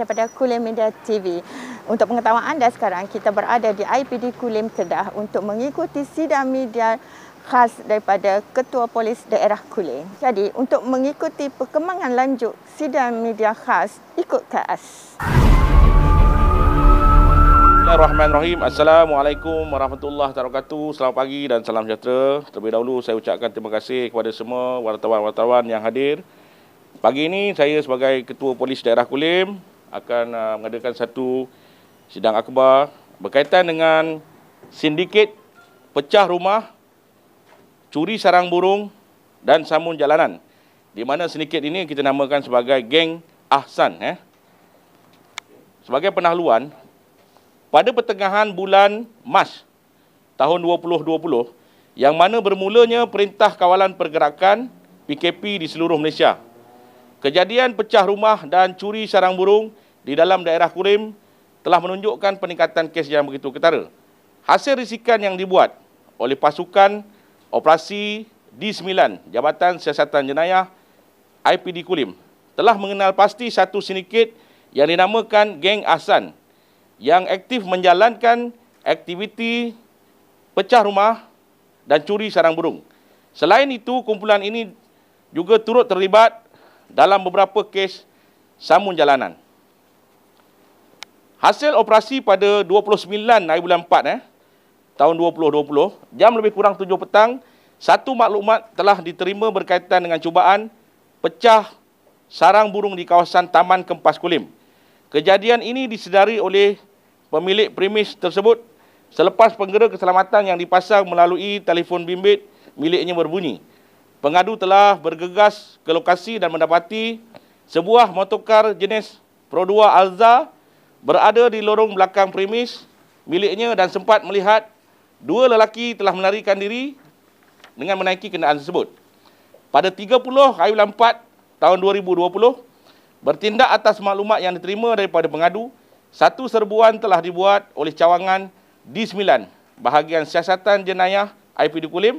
daripada Kulim Media TV. Untuk pengetahuan anda sekarang, kita berada di IPD Kulim Kedah untuk mengikuti sidang media khas daripada Ketua Polis Daerah Kulim. Jadi, untuk mengikuti perkembangan lanjut sidang media khas, ikut khas. Bismillahirrahmanirrahim. Assalamualaikum warahmatullahi wabarakatuh. Selamat pagi dan salam sejahtera. Terlebih dahulu saya ucapkan terima kasih kepada semua wartawan-wartawan yang hadir. Pagi ini saya sebagai Ketua Polis Daerah Kulim akan uh, mengadakan satu sidang akhbar berkaitan dengan sindiket pecah rumah, curi sarang burung dan samun jalanan. Di mana sindiket ini kita namakan sebagai geng Ahsan. Eh. Sebagai penahluan, pada pertengahan bulan Mas tahun 2020, yang mana bermulanya Perintah Kawalan Pergerakan PKP di seluruh Malaysia. Kejadian pecah rumah dan curi sarang burung di dalam daerah Kurim telah menunjukkan peningkatan kes yang begitu ketara. Hasil risikan yang dibuat oleh pasukan operasi D9 Jabatan Siasatan Jenayah IPD Kulim telah mengenal pasti satu sindiket yang dinamakan Geng Asan yang aktif menjalankan aktiviti pecah rumah dan curi sarang burung. Selain itu, kumpulan ini juga turut terlibat dalam beberapa kes samun jalanan. Hasil operasi pada 29 hari bulan 4 eh, tahun 2020, jam lebih kurang 7 petang, satu maklumat telah diterima berkaitan dengan cubaan pecah sarang burung di kawasan Taman Kempas Kulim. Kejadian ini disedari oleh pemilik premis tersebut selepas penggera keselamatan yang dipasang melalui telefon bimbit miliknya berbunyi. Pengadu telah bergegas ke lokasi dan mendapati sebuah motokar jenis Pro 2 Alza berada di lorong belakang premis miliknya dan sempat melihat dua lelaki telah menarikan diri dengan menaiki kenderaan tersebut. Pada 30 hari bulan 4 tahun 2020, bertindak atas maklumat yang diterima daripada pengadu, satu serbuan telah dibuat oleh cawangan D9 bahagian siasatan jenayah IPD Kulim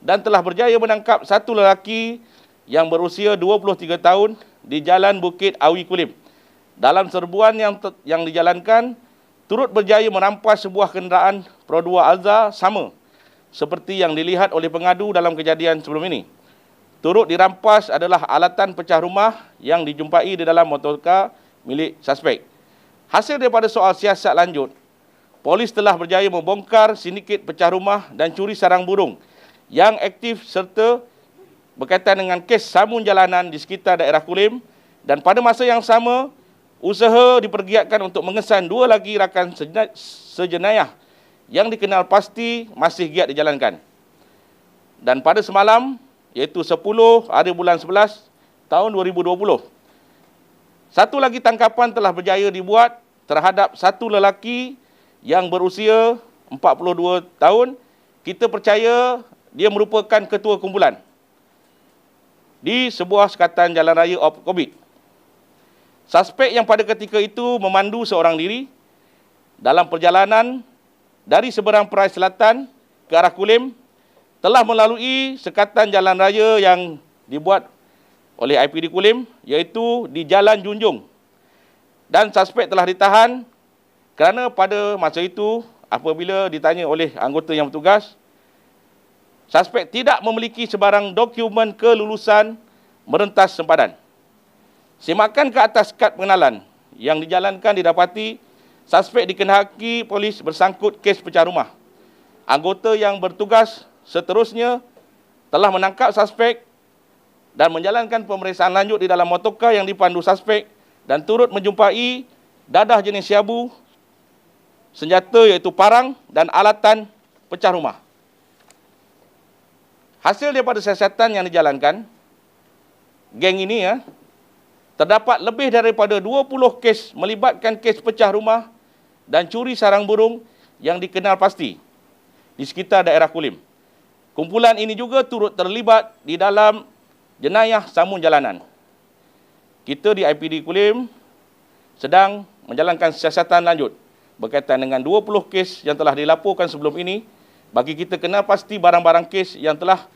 dan telah berjaya menangkap satu lelaki yang berusia 23 tahun di Jalan Bukit Awi Kulim dalam serbuan yang yang dijalankan turut berjaya merampas sebuah kenderaan Pro 2 Alza sama seperti yang dilihat oleh pengadu dalam kejadian sebelum ini. Turut dirampas adalah alatan pecah rumah yang dijumpai di dalam motorka milik suspek. Hasil daripada soal siasat lanjut, polis telah berjaya membongkar sindiket pecah rumah dan curi sarang burung yang aktif serta berkaitan dengan kes samun jalanan di sekitar daerah Kulim dan pada masa yang sama Usaha dipergiatkan untuk mengesan dua lagi rakan sejenayah yang dikenal pasti masih giat dijalankan. Dan pada semalam, iaitu 10 hari bulan 11 tahun 2020, satu lagi tangkapan telah berjaya dibuat terhadap satu lelaki yang berusia 42 tahun. Kita percaya dia merupakan ketua kumpulan di sebuah sekatan jalan raya of COVID-19. Suspek yang pada ketika itu memandu seorang diri dalam perjalanan dari seberang Perai Selatan ke arah Kulim telah melalui sekatan jalan raya yang dibuat oleh IPD Kulim iaitu di Jalan Junjung dan suspek telah ditahan kerana pada masa itu apabila ditanya oleh anggota yang bertugas suspek tidak memiliki sebarang dokumen kelulusan merentas sempadan. Semakan ke atas kad pengenalan yang dijalankan didapati suspek dikenaki polis bersangkut kes pecah rumah. Anggota yang bertugas seterusnya telah menangkap suspek dan menjalankan pemeriksaan lanjut di dalam motokar yang dipandu suspek dan turut menjumpai dadah jenis siabu, senjata iaitu parang dan alatan pecah rumah. Hasil daripada siasatan yang dijalankan, geng ini ya, terdapat lebih daripada 20 kes melibatkan kes pecah rumah dan curi sarang burung yang dikenal pasti di sekitar daerah Kulim. Kumpulan ini juga turut terlibat di dalam jenayah samun jalanan. Kita di IPD Kulim sedang menjalankan siasatan lanjut berkaitan dengan 20 kes yang telah dilaporkan sebelum ini bagi kita kenal pasti barang-barang kes yang telah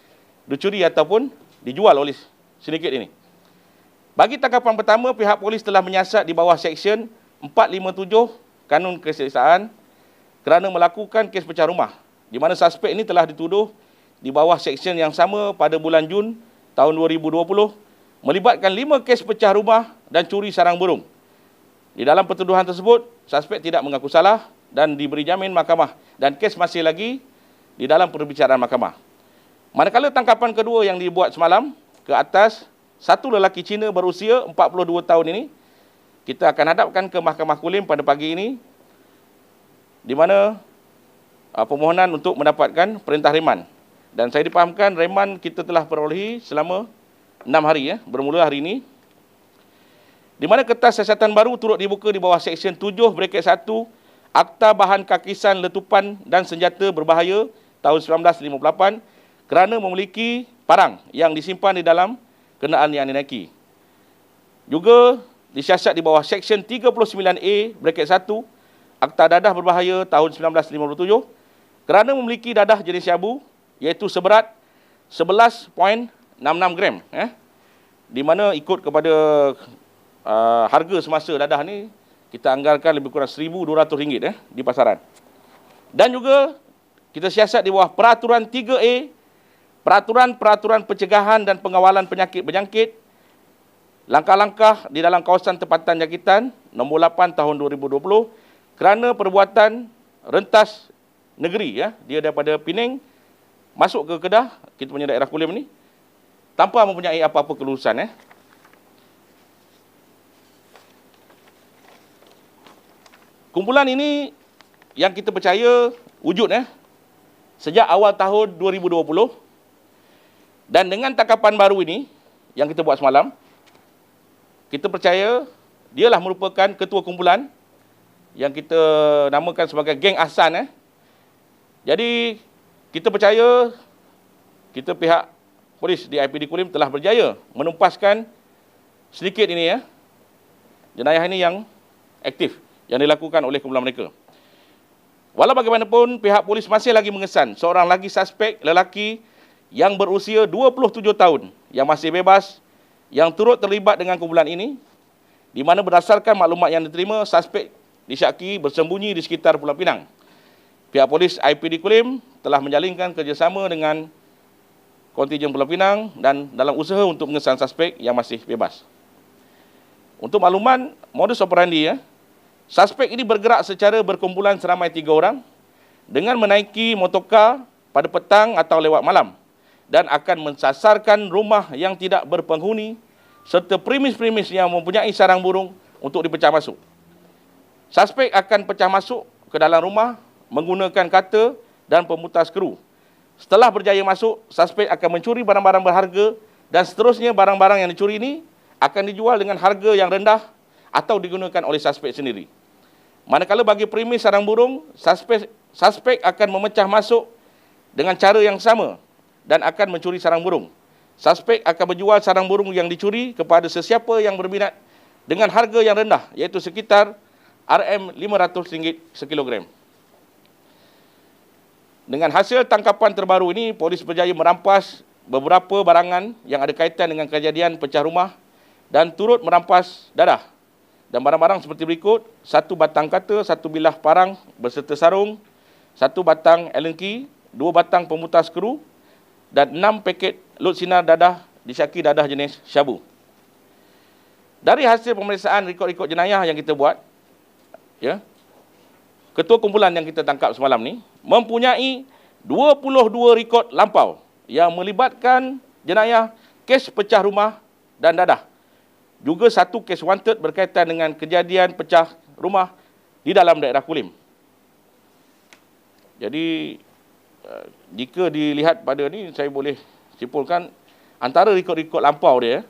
dicuri ataupun dijual oleh sindiket ini. Bagi tangkapan pertama, pihak polis telah menyiasat di bawah Seksyen 457 Kanun Keseksaan kerana melakukan kes pecah rumah di mana suspek ini telah dituduh di bawah Seksyen yang sama pada bulan Jun tahun 2020 melibatkan lima kes pecah rumah dan curi sarang burung. Di dalam pertuduhan tersebut, suspek tidak mengaku salah dan diberi jamin mahkamah dan kes masih lagi di dalam perbicaraan mahkamah. Manakala tangkapan kedua yang dibuat semalam ke atas satu lelaki Cina berusia 42 tahun ini kita akan hadapkan ke Mahkamah Kulim pada pagi ini di mana uh, permohonan untuk mendapatkan perintah reman. Dan saya dipahamkan reman kita telah perolehi selama 6 hari ya, bermula hari ini. Di mana kertas siasatan baru turut dibuka di bawah Seksyen 7 bracket 1 Akta Bahan Kakisan Letupan dan Senjata Berbahaya tahun 1958 kerana memiliki parang yang disimpan di dalam kenaan yang dinaiki. Juga disiasat di bawah Seksyen 39A bracket 1 Akta Dadah Berbahaya tahun 1957 kerana memiliki dadah jenis syabu iaitu seberat 11.66 gram. Eh? Di mana ikut kepada uh, harga semasa dadah ni kita anggarkan lebih kurang RM1,200 eh, di pasaran. Dan juga kita siasat di bawah Peraturan 3A peraturan-peraturan pencegahan dan pengawalan penyakit berjangkit, langkah-langkah di dalam kawasan tempatan jangkitan nombor 8 tahun 2020 kerana perbuatan rentas negeri ya dia daripada Pinang masuk ke Kedah kita punya daerah Kulim ni tanpa mempunyai apa-apa kelulusan eh kumpulan ini yang kita percaya wujud eh sejak awal tahun dan dengan takapan baru ini yang kita buat semalam, kita percaya dialah merupakan ketua kumpulan yang kita namakan sebagai geng Ahsan eh. Jadi kita percaya kita pihak polis di IPD Kulim telah berjaya menumpaskan sedikit ini ya. Eh, jenayah ini yang aktif yang dilakukan oleh kumpulan mereka. Walau bagaimanapun pihak polis masih lagi mengesan seorang lagi suspek lelaki yang berusia 27 tahun yang masih bebas yang turut terlibat dengan kumpulan ini di mana berdasarkan maklumat yang diterima suspek disyaki bersembunyi di sekitar Pulau Pinang. Pihak polis IPD Kulim telah menjalinkan kerjasama dengan kontijen Pulau Pinang dan dalam usaha untuk mengesan suspek yang masih bebas. Untuk makluman modus operandi ya, suspek ini bergerak secara berkumpulan seramai tiga orang dengan menaiki motokar pada petang atau lewat malam dan akan mensasarkan rumah yang tidak berpenghuni serta primis-primis yang mempunyai sarang burung untuk dipecah masuk. Suspek akan pecah masuk ke dalam rumah menggunakan kata dan pemutas keru. Setelah berjaya masuk, suspek akan mencuri barang-barang berharga dan seterusnya barang-barang yang dicuri ini akan dijual dengan harga yang rendah atau digunakan oleh suspek sendiri. Manakala bagi primis sarang burung, suspek, suspek akan memecah masuk dengan cara yang sama dan akan mencuri sarang burung. Suspek akan menjual sarang burung yang dicuri kepada sesiapa yang berminat dengan harga yang rendah iaitu sekitar RM500 sekilogram. Dengan hasil tangkapan terbaru ini, polis berjaya merampas beberapa barangan yang ada kaitan dengan kejadian pecah rumah dan turut merampas dadah. Dan barang-barang seperti berikut, satu batang kata, satu bilah parang berserta sarung, satu batang allen key, dua batang pemutar skru, dan 6 paket lut sinar dadah disyaki dadah jenis syabu. Dari hasil pemeriksaan rekod-rekod jenayah yang kita buat, ya, ketua kumpulan yang kita tangkap semalam ni mempunyai 22 rekod lampau yang melibatkan jenayah kes pecah rumah dan dadah. Juga satu kes wanted berkaitan dengan kejadian pecah rumah di dalam daerah Kulim. Jadi Eh, jika dilihat pada ni saya boleh simpulkan antara rekod-rekod lampau dia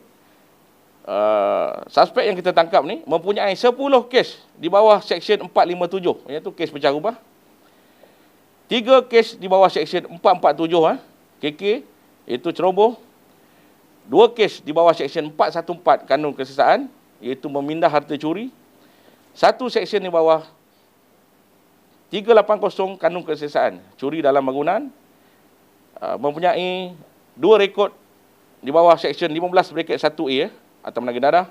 uh, suspek yang kita tangkap ni mempunyai 10 kes di bawah seksyen 457 iaitu kes pecah rumah 3 kes di bawah seksyen 447 ha, KK iaitu ceroboh 2 kes di bawah seksyen 414 kanun kesesaan iaitu memindah harta curi satu seksyen di bawah 380 kandung kesesaan curi dalam bangunan uh, mempunyai dua rekod di bawah section 15 bracket 1A eh, atau menaga dadah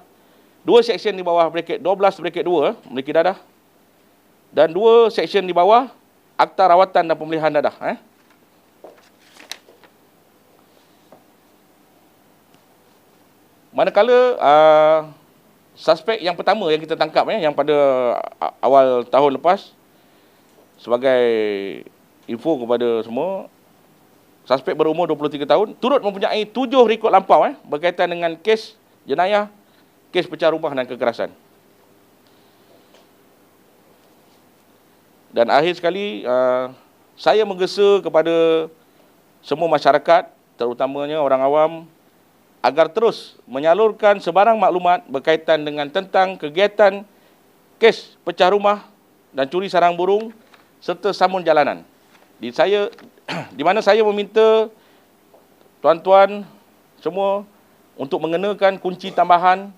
dua seksyen di bawah bracket 12 bracket 2 eh, memiliki dadah dan dua seksyen di bawah akta rawatan dan pemulihan dadah eh manakala uh, suspek yang pertama yang kita tangkap eh yang pada awal tahun lepas sebagai info kepada semua suspek berumur 23 tahun turut mempunyai tujuh rekod lampau eh berkaitan dengan kes jenayah kes pecah rumah dan kekerasan dan akhir sekali uh, saya menggesa kepada semua masyarakat terutamanya orang awam agar terus menyalurkan sebarang maklumat berkaitan dengan tentang kegiatan kes pecah rumah dan curi sarang burung serta samun jalanan. Di saya di mana saya meminta tuan-tuan semua untuk mengenakan kunci tambahan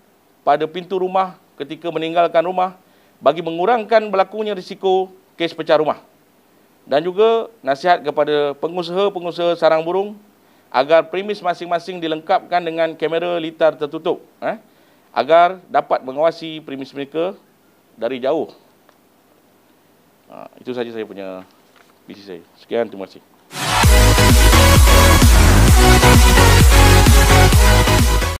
pada pintu rumah ketika meninggalkan rumah bagi mengurangkan berlakunya risiko kes pecah rumah. Dan juga nasihat kepada pengusaha-pengusaha sarang burung agar premis masing-masing dilengkapkan dengan kamera litar tertutup eh, agar dapat mengawasi premis mereka dari jauh. Ah, itu saja saya punya misi saya. Sekian, terima kasih.